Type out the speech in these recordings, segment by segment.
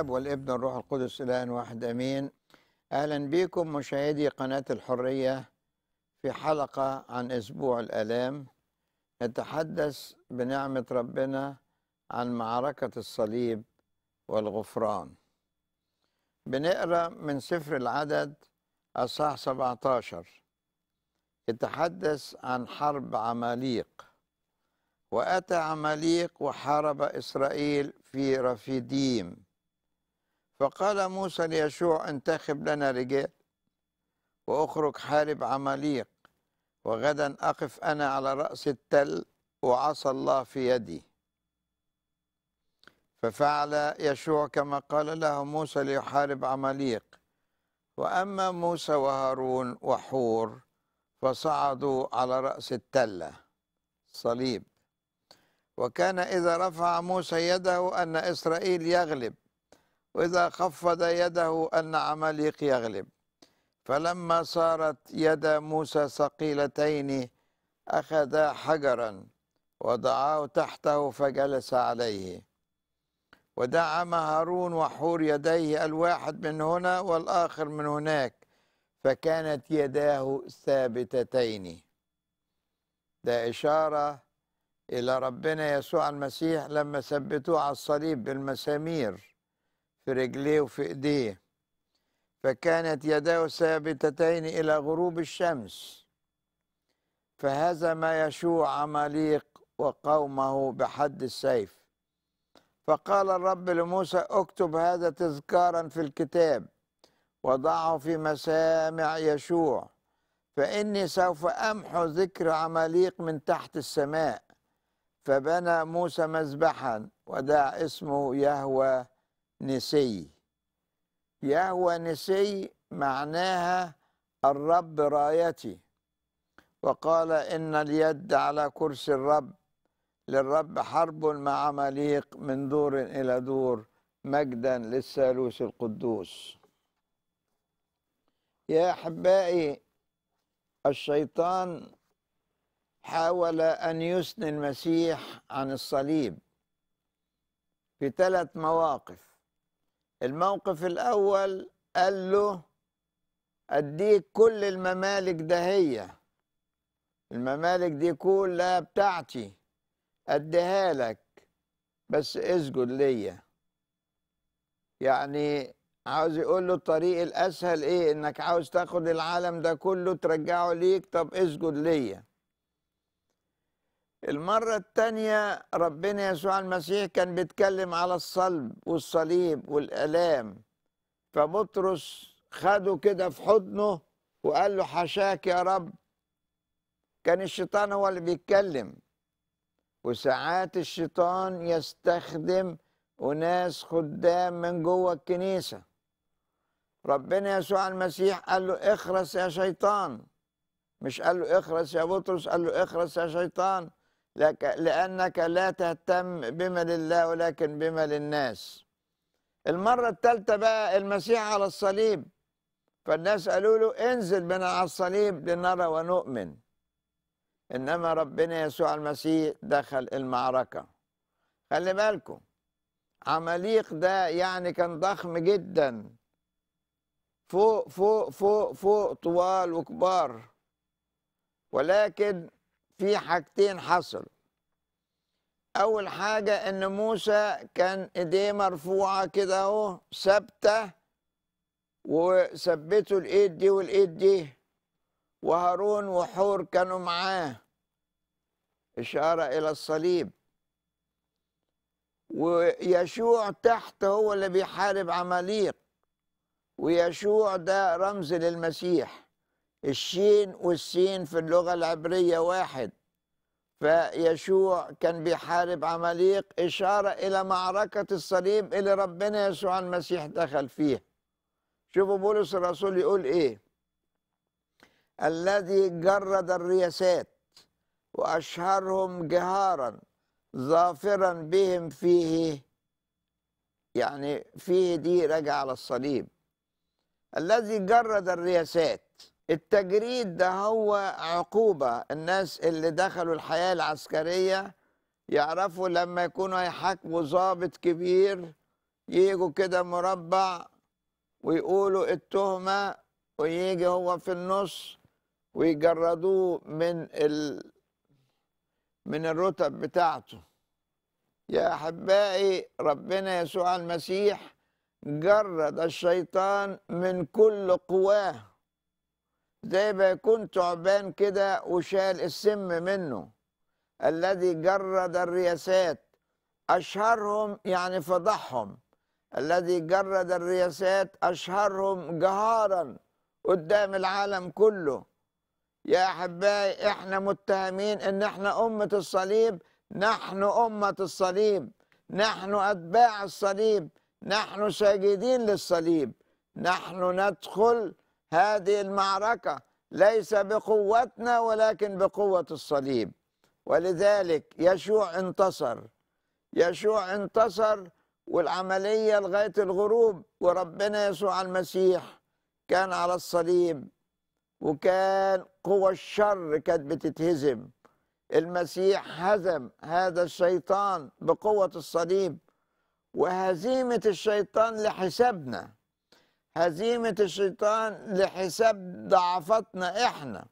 الآب والابن الروح القدس الآن واحد أمين أهلا بكم مشاهدي قناة الحرية في حلقة عن أسبوع الآلام نتحدث بنعمة ربنا عن معركة الصليب والغفران بنقرأ من سفر العدد أصحاح 17 يتحدث عن حرب عماليق وأتى عماليق وحارب إسرائيل في رفيديم فقال موسى ليشوع انتخب لنا رجال وأخرج حارب عماليق وغدا أقف أنا على رأس التل وعصى الله في يدي ففعل يشوع كما قال له موسى ليحارب عماليق وأما موسى وهارون وحور فصعدوا على رأس التلة صليب وكان إذا رفع موسى يده أن إسرائيل يغلب وإذا خفض يده أن عمليق يغلب فلما صارت يد موسى ثقيلتين أخذ حجرا وضعاه تحته فجلس عليه ودعم هارون وحور يديه الواحد من هنا والآخر من هناك فكانت يداه ثابتتين ده إشارة إلى ربنا يسوع المسيح لما ثبتوه على الصليب بالمسامير في رجليه وفي ايديه فكانت يداه ثابتتين الى غروب الشمس فهزم يشوع عماليق وقومه بحد السيف فقال الرب لموسى اكتب هذا تذكارا في الكتاب وضعه في مسامع يشوع فاني سوف امحو ذكر عماليق من تحت السماء فبنى موسى مذبحا ودع اسمه يهوى نسي يهوى نسي معناها الرب رايتي وقال إن اليد على كرسي الرب للرب حرب مع عماليق من دور إلى دور مجدا للثالوث القدوس يا أحبائي الشيطان حاول أن يثني المسيح عن الصليب في ثلاث مواقف الموقف الأول قال له أديك كل الممالك ده هي الممالك دي كلها بتاعتي أديها لك بس اسجد ليا يعني عاوز يقول له الطريق الأسهل إيه إنك عاوز تاخد العالم ده كله ترجعه ليك طب اسجد ليا المرة الثانية ربنا يسوع المسيح كان بيتكلم على الصلب والصليب والآلام فبطرس خده كده في حضنه وقال له حشاك يا رب كان الشيطان هو اللي بيتكلم وساعات الشيطان يستخدم وناس خدام من جوه الكنيسة ربنا يسوع المسيح قال له اخرس يا شيطان مش قال له اخرس يا بطرس قال له اخرس يا شيطان لك لأنك لا تهتم بما لله ولكن بما للناس المرة الثالثة بقى المسيح على الصليب فالناس قالوا له انزل بنا على الصليب لنرى ونؤمن إنما ربنا يسوع المسيح دخل المعركة خلي بالكم عماليق ده يعني كان ضخم جدا فوق فوق فوق فوق طوال وكبار ولكن في حاجتين حصلوا أول حاجة إن موسى كان إيديه مرفوعة كده أهو ثابتة وثبتوا الإيد دي والإيد دي وهارون وحور كانوا معاه إشارة إلى الصليب ويشوع تحت هو اللي بيحارب عماليق ويشوع ده رمز للمسيح الشين والسين في اللغة العبرية واحد فيشوع كان بيحارب عماليق إشارة إلى معركة الصليب اللي ربنا يسوع المسيح دخل فيها شوفوا بولس الرسول يقول إيه الذي جرد الرياسات وأشهرهم جهارا ظافرا بهم فيه يعني فيه دي رجع على الصليب الذي جرد الرياسات التجريد ده هو عقوبة الناس اللي دخلوا الحياة العسكرية يعرفوا لما يكونوا هيحاكموا ضابط كبير ييجوا كده مربع ويقولوا التهمة ويجي هو في النص ويجردوه من ال... من الرتب بتاعته يا أحبائي ربنا يسوع المسيح جرد الشيطان من كل قواه زي ما يكون تعبان كده وشال السم منه الذي جرد الرياسات أشهرهم يعني فضحهم الذي جرد الرياسات أشهرهم جهارا قدام العالم كله يا أحبائي إحنا متهمين إن إحنا أمة الصليب نحن أمة الصليب نحن أتباع الصليب نحن ساجدين للصليب نحن ندخل هذه المعركة ليس بقوتنا ولكن بقوة الصليب ولذلك يشوع انتصر يشوع انتصر والعملية لغاية الغروب وربنا يسوع المسيح كان على الصليب وكان قوى الشر كانت بتتهزم المسيح هزم هذا الشيطان بقوة الصليب وهزيمة الشيطان لحسابنا هزيمة الشيطان لحساب ضعفتنا إحنا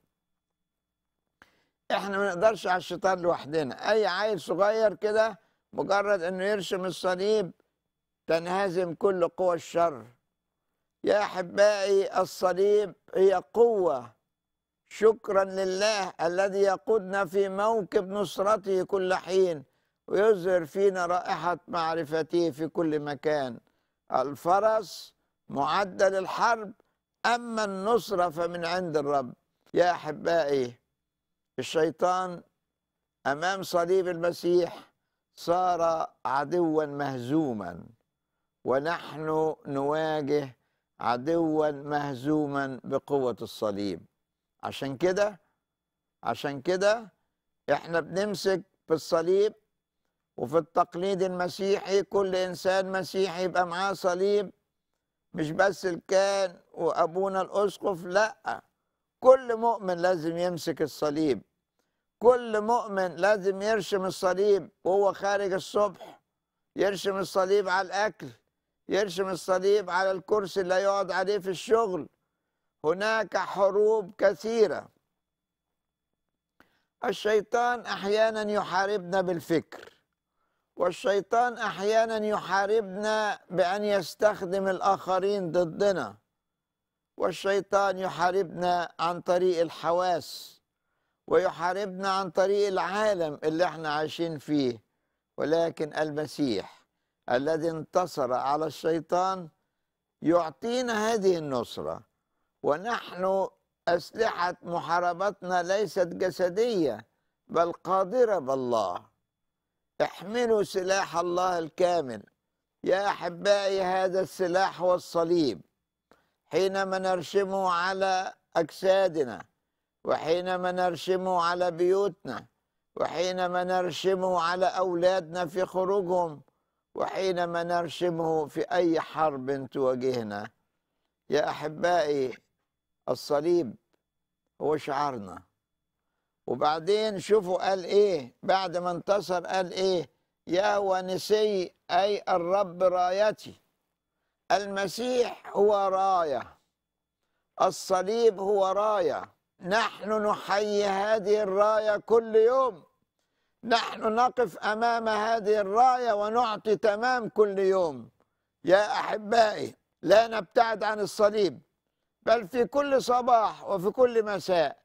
إحنا ما نقدرش على الشيطان لوحدنا أي عيل صغير كده مجرد إنه يرسم الصليب تنهزم كل قوى الشر يا أحبائي الصليب هي قوة شكرا لله الذي يقودنا في موكب نصرته كل حين ويظهر فينا رائحة معرفته في كل مكان الفرس معدل الحرب أما النصرة فمن عند الرب يا أحبائي الشيطان أمام صليب المسيح صار عدوا مهزوما ونحن نواجه عدوا مهزوما بقوة الصليب عشان كده عشان كده احنا بنمسك بالصليب وفي التقليد المسيحي كل إنسان مسيحي يبقى معاه صليب مش بس الكان وابونا الاسقف لا كل مؤمن لازم يمسك الصليب كل مؤمن لازم يرشم الصليب وهو خارج الصبح يرشم الصليب على الاكل يرشم الصليب على الكرسي اللي يقعد عليه في الشغل هناك حروب كثيره الشيطان احيانا يحاربنا بالفكر والشيطان أحيانا يحاربنا بأن يستخدم الآخرين ضدنا والشيطان يحاربنا عن طريق الحواس ويحاربنا عن طريق العالم اللي احنا عايشين فيه ولكن المسيح الذي انتصر على الشيطان يعطينا هذه النصرة ونحن أسلحة محاربتنا ليست جسدية بل قادرة بالله احملوا سلاح الله الكامل يا احبائي هذا السلاح هو الصليب حينما نرشمه على اجسادنا وحينما نرشمه على بيوتنا وحينما نرشمه على اولادنا في خروجهم وحينما نرشمه في اي حرب تواجهنا يا احبائي الصليب هو شعارنا وبعدين شوفوا قال ايه بعد ما انتصر قال ايه يا ونسي اي الرب رايتي المسيح هو رايه الصليب هو رايه نحن نحيي هذه الرايه كل يوم نحن نقف امام هذه الرايه ونعطي تمام كل يوم يا احبائي لا نبتعد عن الصليب بل في كل صباح وفي كل مساء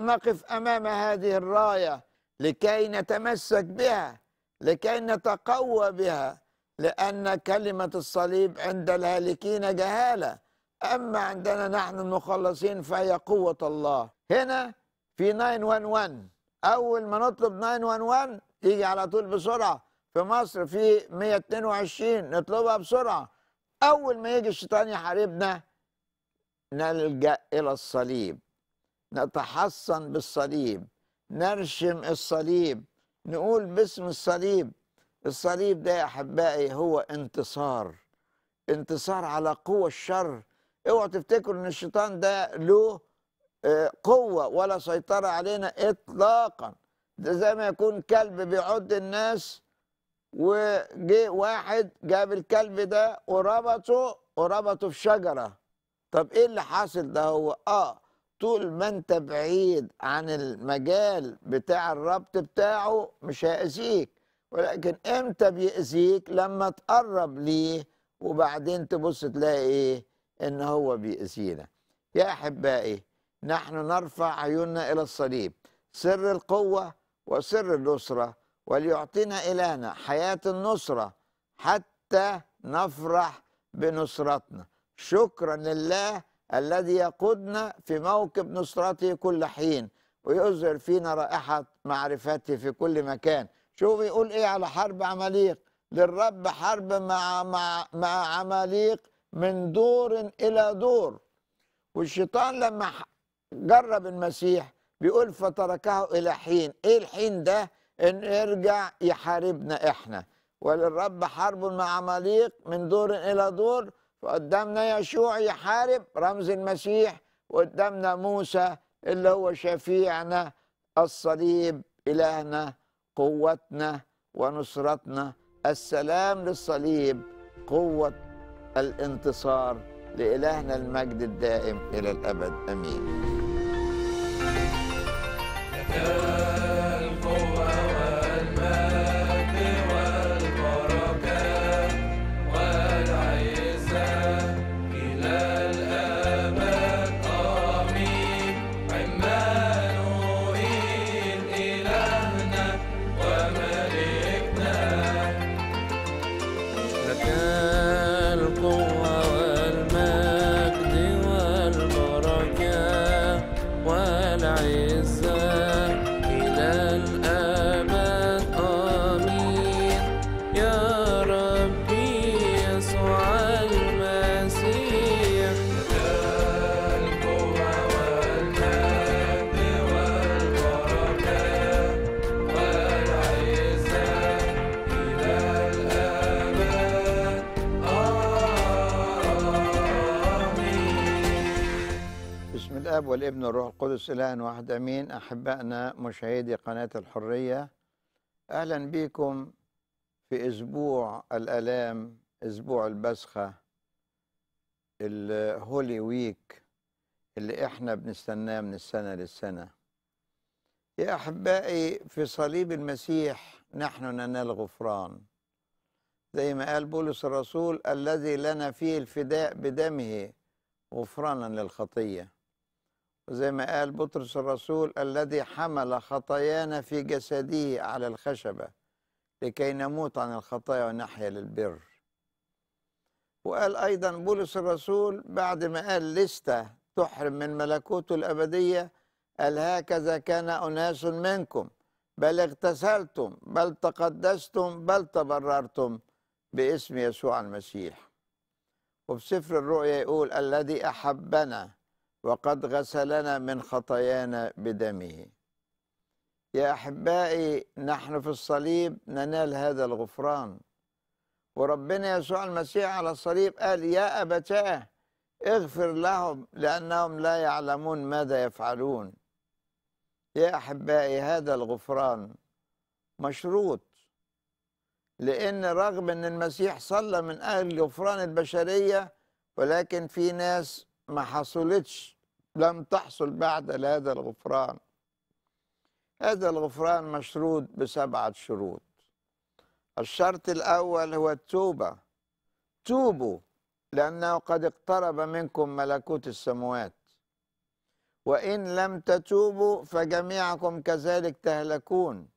نقف امام هذه الرايه لكي نتمسك بها لكي نتقوى بها لان كلمه الصليب عند الهالكين جهاله اما عندنا نحن المخلصين فهي قوه الله هنا في 911 اول ما نطلب 911 تيجي على طول بسرعه في مصر في 122 نطلبها بسرعه اول ما يجي الشيطان يحاربنا نلجا الى الصليب نتحصن بالصليب نرشم الصليب نقول باسم الصليب الصليب ده يا احبائي هو انتصار انتصار على قوة الشر اوعوا تفتكروا ان الشيطان ده له آه، قوة ولا سيطرة علينا اطلاقا ده زي ما يكون كلب بيعد الناس وجه واحد جاب الكلب ده وربطه وربطه في شجرة طب ايه اللي حاصل ده هو اه طول ما انت بعيد عن المجال بتاع الربط بتاعه مش هيأذيك ولكن امتى بيأذيك لما تقرب ليه وبعدين تبص تلاقي ايه ان هو بيأذينا يا احبائي نحن نرفع عيوننا الى الصليب سر القوه وسر النصره وليعطينا الهنا حياه النصره حتى نفرح بنصرتنا شكرا لله الذي يقودنا في موكب نصرته كل حين ويظهر فينا رائحة معرفته في كل مكان شوف يقول إيه على حرب عماليق للرب حرب مع, مع, مع عماليق من دور إلى دور والشيطان لما جرب المسيح بيقول فتركه إلى حين إيه الحين ده إن يرجع يحاربنا إحنا وللرب حرب مع عماليق من دور إلى دور فقدامنا يشوع يحارب رمز المسيح وقدامنا موسى اللي هو شفيعنا الصليب إلهنا قوتنا ونصرتنا السلام للصليب قوة الانتصار لإلهنا المجد الدائم إلى الأبد أمين والابن الروح القدس اله واحد أمين أحبائنا مشاهدي قناة الحرية أهلا بكم في أسبوع الآلام أسبوع البسخة الهولي ويك اللي إحنا بنستناه من السنة للسنة يا أحبائي في صليب المسيح نحن ننال الغفران زي ما قال بولس الرسول الذي لنا فيه الفداء بدمه غفرانا للخطيه وزي ما قال بطرس الرسول الذي حمل خطايانا في جسده على الخشبة لكي نموت عن الخطايا ونحيا للبر وقال أيضا بولس الرسول بعد ما قال لست تحرم من ملكوته الأبدية قال هكذا كان أناس منكم بل اغتسلتم بل تقدستم بل تبررتم باسم يسوع المسيح وفي سفر الرؤيا يقول الذي أحبنا وقد غسلنا من خطايانا بدمه يا أحبائي نحن في الصليب ننال هذا الغفران وربنا يسوع المسيح على الصليب قال يا أبتاه اغفر لهم لأنهم لا يعلمون ماذا يفعلون يا أحبائي هذا الغفران مشروط لأن رغم أن المسيح صلى من أهل غفران البشرية ولكن في ناس ما حصلتش لم تحصل بعد هذا الغفران هذا الغفران مشروط بسبعة شروط الشرط الأول هو التوبة توبوا لأنه قد اقترب منكم ملكوت السموات وإن لم تتوبوا فجميعكم كذلك تهلكون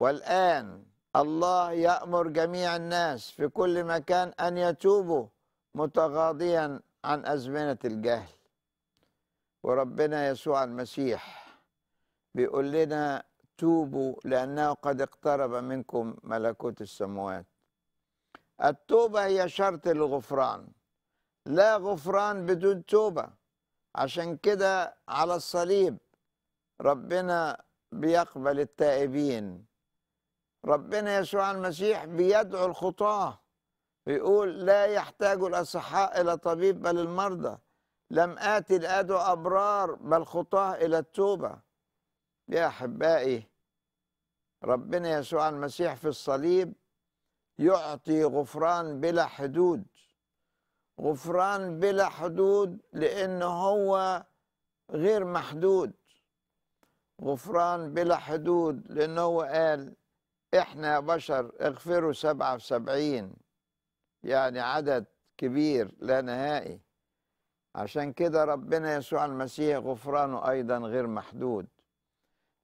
والآن الله يأمر جميع الناس في كل مكان أن يتوبوا متغاضيا عن أزمنة الجهل وربنا يسوع المسيح بيقول لنا توبوا لأنه قد اقترب منكم ملكوت السموات التوبة هي شرط الغفران لا غفران بدون توبة عشان كده على الصليب ربنا بيقبل التائبين ربنا يسوع المسيح بيدعو الخطاه بيقول لا يحتاج الأصحاء إلى طبيب بل المرضى لم آتي لأدعو أبرار بل خطاه إلى التوبة يا أحبائي ربنا يسوع المسيح في الصليب يعطي غفران بلا حدود غفران بلا حدود لأن هو غير محدود غفران بلا حدود لأنه هو قال إحنا يا بشر اغفروا سبعة وسبعين يعني عدد كبير لا نهائي عشان كده ربنا يسوع المسيح غفرانه أيضا غير محدود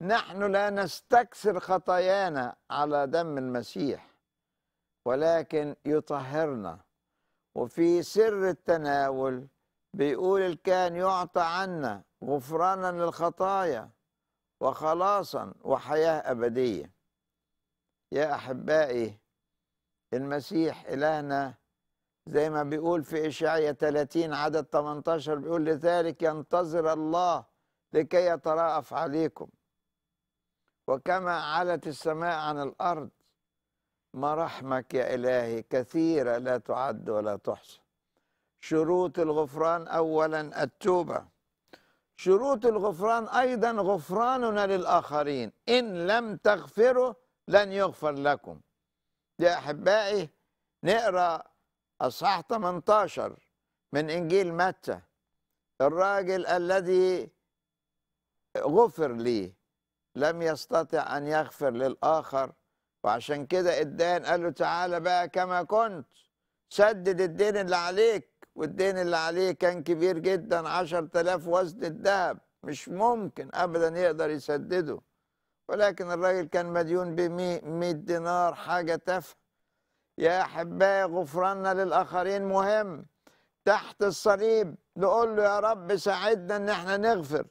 نحن لا نستكثر خطايانا على دم المسيح ولكن يطهرنا وفي سر التناول بيقول الكان يعطى عنا غفرانا للخطايا وخلاصا وحياة أبدية يا أحبائي المسيح إلهنا زي ما بيقول في إشعية 30 عدد 18 بيقول لذلك ينتظر الله لكي يتراءف عليكم وكما علت السماء عن الأرض مراحمك يا إلهي كثيرة لا تعد ولا تحصى شروط الغفران أولا التوبة شروط الغفران أيضا غفراننا للآخرين إن لم تغفروا لن يغفر لكم يا أحبائي نقرأ أصحاح 18 من إنجيل متى الراجل الذي غفر لي لم يستطع أن يغفر للآخر وعشان كده الدين قال له تعالى بقى كما كنت سدد الدين اللي عليك والدين اللي عليه كان كبير جدا 10000 وزن الذهب مش ممكن أبدا يقدر يسدده ولكن الراجل كان مديون ب 100 دينار حاجه تافهه يا احبائي غفراننا للاخرين مهم تحت الصليب نقول له يا رب ساعدنا ان احنا نغفر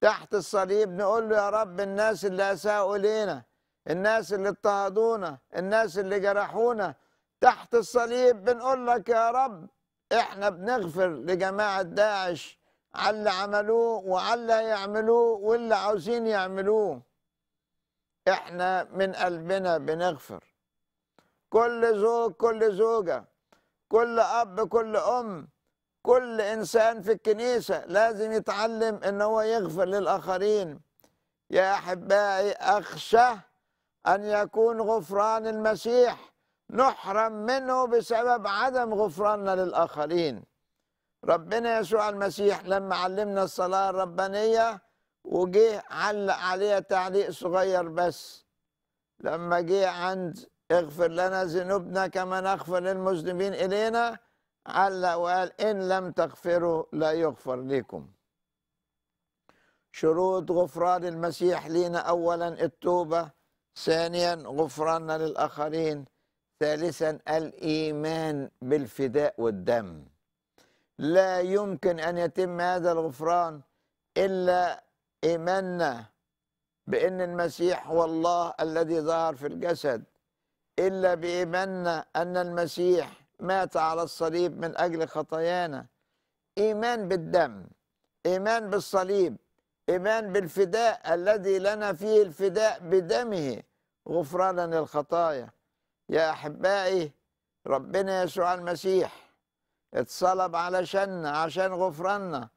تحت الصليب نقول له يا رب الناس اللي اساءوا لينا الناس اللي اضطهدونا الناس اللي جرحونا تحت الصليب بنقول لك يا رب احنا بنغفر لجماعه داعش على اللي عملوه وعلى اللي هيعملوه واللي عاوزين يعملوه احنا من قلبنا بنغفر كل زوج كل زوجة كل أب كل أم كل إنسان في الكنيسة لازم يتعلم إن هو يغفر للآخرين يا أحبائي أخشى أن يكون غفران المسيح نحرم منه بسبب عدم غفراننا للآخرين ربنا يسوع المسيح لما علمنا الصلاة الربانية وجه علق عليها تعليق صغير بس لما جه عند اغفر لنا ذنوبنا كما نغفر للمذنبين الينا علق وقال ان لم تغفروا لا يغفر لكم شروط غفران المسيح لينا اولا التوبه ثانيا غفراننا للاخرين ثالثا الايمان بالفداء والدم لا يمكن ان يتم هذا الغفران الا إيماننا بأن المسيح هو الله الذي ظهر في الجسد إلا بإيماننا أن المسيح مات على الصليب من أجل خطايانا إيمان بالدم إيمان بالصليب إيمان بالفداء الذي لنا فيه الفداء بدمه غفرانا للخطايا يا أحبائي ربنا يسوع المسيح اتصلب علشاننا عشان غفراننا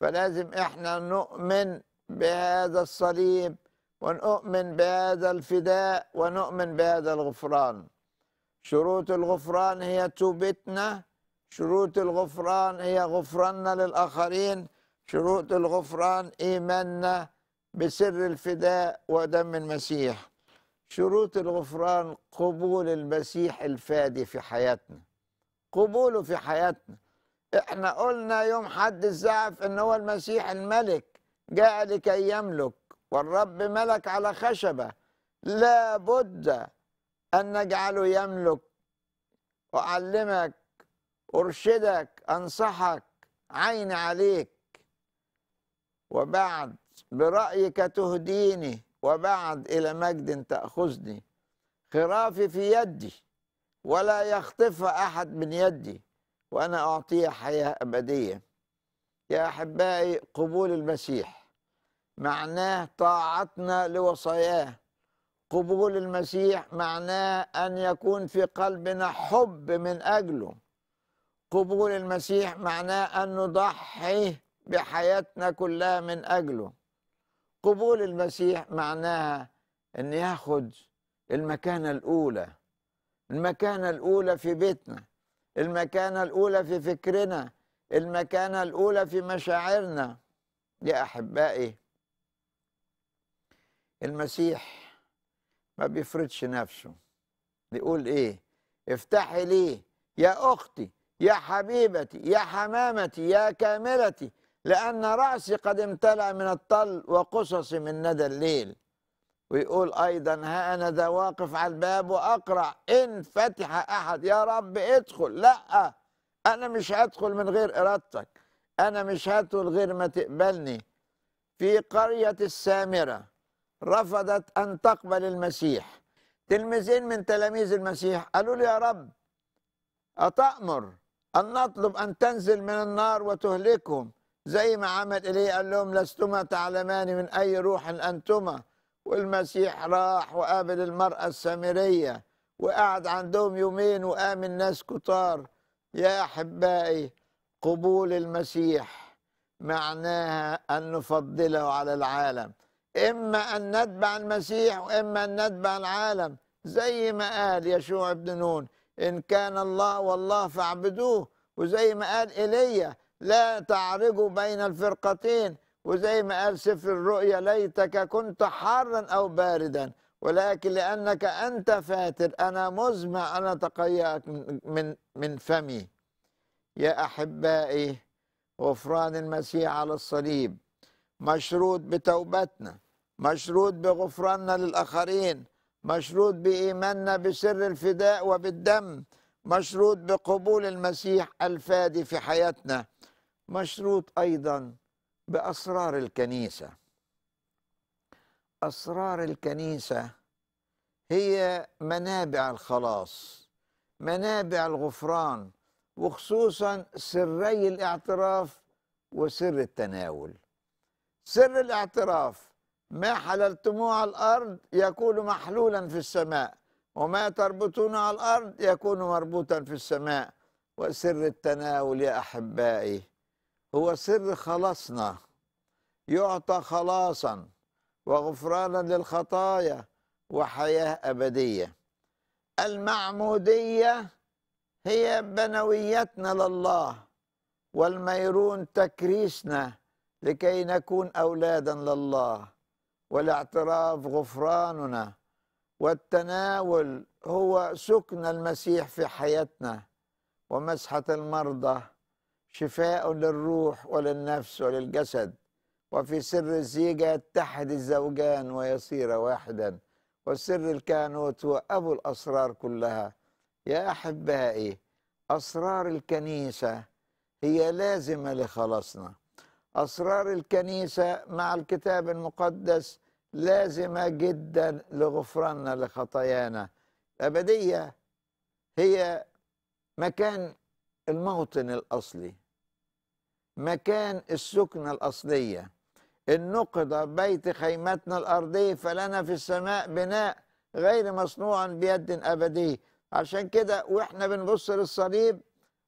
فلازم احنا نؤمن بهذا الصليب ونؤمن بهذا الفداء ونؤمن بهذا الغفران شروط الغفران هي توبتنا شروط الغفران هي غفراننا للآخرين شروط الغفران إيماننا بسر الفداء ودم المسيح شروط الغفران قبول المسيح الفادي في حياتنا قبوله في حياتنا احنا قلنا يوم حد الزعف ان هو المسيح الملك جاء لكي يملك والرب ملك على خشبة لا بد أن نجعله يملك أعلمك أرشدك أنصحك عين عليك وبعد برأيك تهديني وبعد إلى مجد تأخذني خرافي في يدي ولا يخطفها أحد من يدي وأنا أعطيه حياة أبدية يا أحبائي قبول المسيح معناه طاعتنا لوصاياه قبول المسيح معناه أن يكون في قلبنا حب من أجله قبول المسيح معناه أن نضحي بحياتنا كلها من أجله قبول المسيح معناها أن ياخد المكانة الأولى المكانة الأولى في بيتنا المكانة الأولى في فكرنا المكانة الأولى في مشاعرنا يا أحبائي المسيح ما بيفرضش نفسه بيقول ايه افتحي لي يا اختي يا حبيبتي يا حمامتي يا كاملتي لان راسي قد امتلا من الطل وقصصي من ندى الليل ويقول ايضا ها انا ذا واقف على الباب واقرع ان فتح احد يا رب ادخل لا انا مش هدخل من غير ارادتك انا مش هدخل غير ما تقبلني في قريه السامره رفضت أن تقبل المسيح تلميذين من تلاميذ المسيح قالوا له يا رب أتأمر أن نطلب أن تنزل من النار وتهلكهم زي ما عمل إليه قال لهم لستما تعلمان من أي روح أنتما والمسيح راح وقابل المرأة السامرية وقعد عندهم يومين وقام الناس كتار يا أحبائي قبول المسيح معناها أن نفضله على العالم إما أن نتبع المسيح وإما أن نتبع العالم زي ما قال يشوع بن نون إن كان الله والله فاعبدوه وزي ما قال إيليا لا تعرجوا بين الفرقتين وزي ما قال سفر الرؤيا ليتك كنت حارا أو باردا ولكن لأنك أنت فاتر أنا مزمع أنا تقيأك من, من فمي يا أحبائي غفران المسيح على الصليب مشروط بتوبتنا مشروط بغفراننا للآخرين مشروط بإيماننا بسر الفداء وبالدم مشروط بقبول المسيح الفادي في حياتنا مشروط أيضا بأسرار الكنيسة أسرار الكنيسة هي منابع الخلاص منابع الغفران وخصوصا سري الاعتراف وسر التناول سر الاعتراف ما حللتموه على الأرض يكون محلولا في السماء وما تربطون على الأرض يكون مربوطا في السماء وسر التناول يا أحبائي هو سر خلاصنا يعطى خلاصا وغفرانا للخطايا وحياة أبدية المعمودية هي بنويتنا لله والميرون تكريسنا لكي نكون أولادا لله والاعتراف غفراننا والتناول هو سكن المسيح في حياتنا ومسحة المرضى شفاء للروح وللنفس وللجسد وفي سر الزيجة يتحد الزوجان ويصير واحدا وسر الكانوت هو أبو الأسرار كلها يا أحبائي أسرار الكنيسة هي لازمة لخلاصنا أسرار الكنيسة مع الكتاب المقدس لازمة جدا لغفراننا لخطايانا الأبدية هي مكان الموطن الأصلي مكان السكنة الأصلية إن نقض بيت خيمتنا الأرضية فلنا في السماء بناء غير مصنوع بيد أبدي عشان كده وإحنا بنبص للصليب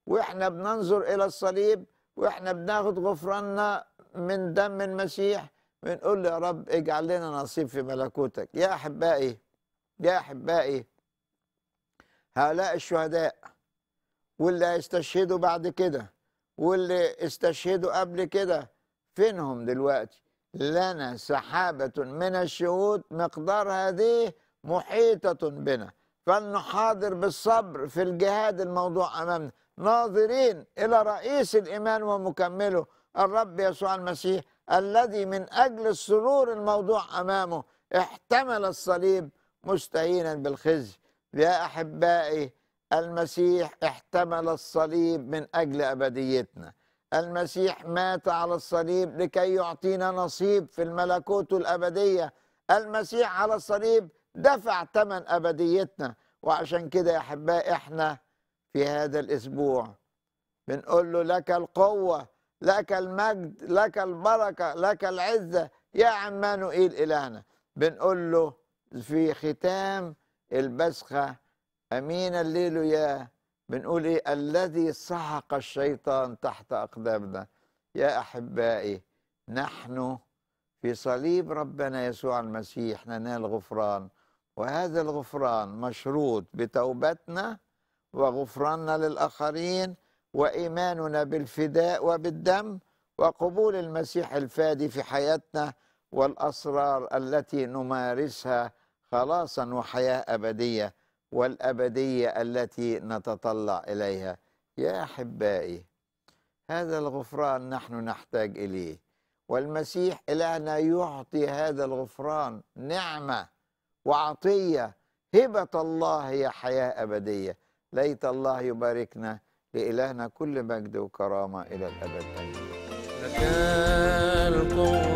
وإحنا بننظر إلى الصليب واحنا بناخد غفراننا من دم المسيح بنقول يا رب اجعل لنا نصيب في ملكوتك يا احبائي يا احبائي هؤلاء الشهداء واللي هيستشهدوا بعد كده واللي استشهدوا قبل كده فينهم دلوقتي لنا سحابه من الشهود مقدار هذه محيطه بنا فلنحاضر بالصبر في الجهاد الموضوع أمامنا ناظرين إلى رئيس الإيمان ومكمله الرب يسوع المسيح الذي من أجل السرور الموضوع أمامه احتمل الصليب مستهينا بالخزي يا أحبائي المسيح احتمل الصليب من أجل أبديتنا المسيح مات على الصليب لكي يعطينا نصيب في الملكوت الأبدية المسيح على الصليب دفع ثمن أبديتنا وعشان كده يا أحباء إحنا في هذا الأسبوع بنقول له لك القوة لك المجد لك البركة لك العزة يا عمانوئيل إلهنا بنقول له في ختام البسخة أمين الليل يا بنقول إيه الذي سحق الشيطان تحت أقدامنا يا أحبائي نحن في صليب ربنا يسوع المسيح ننال غفران وهذا الغفران مشروط بتوبتنا وغفراننا للآخرين وإيماننا بالفداء وبالدم وقبول المسيح الفادي في حياتنا والأسرار التي نمارسها خلاصا وحياة أبدية والأبدية التي نتطلع إليها يا أحبائي هذا الغفران نحن نحتاج إليه والمسيح إلهنا يعطي هذا الغفران نعمة وعطية هبة الله هي حياة أبدية ليت الله يباركنا لإلهنا كل مجد وكرامة إلى الأبد آمين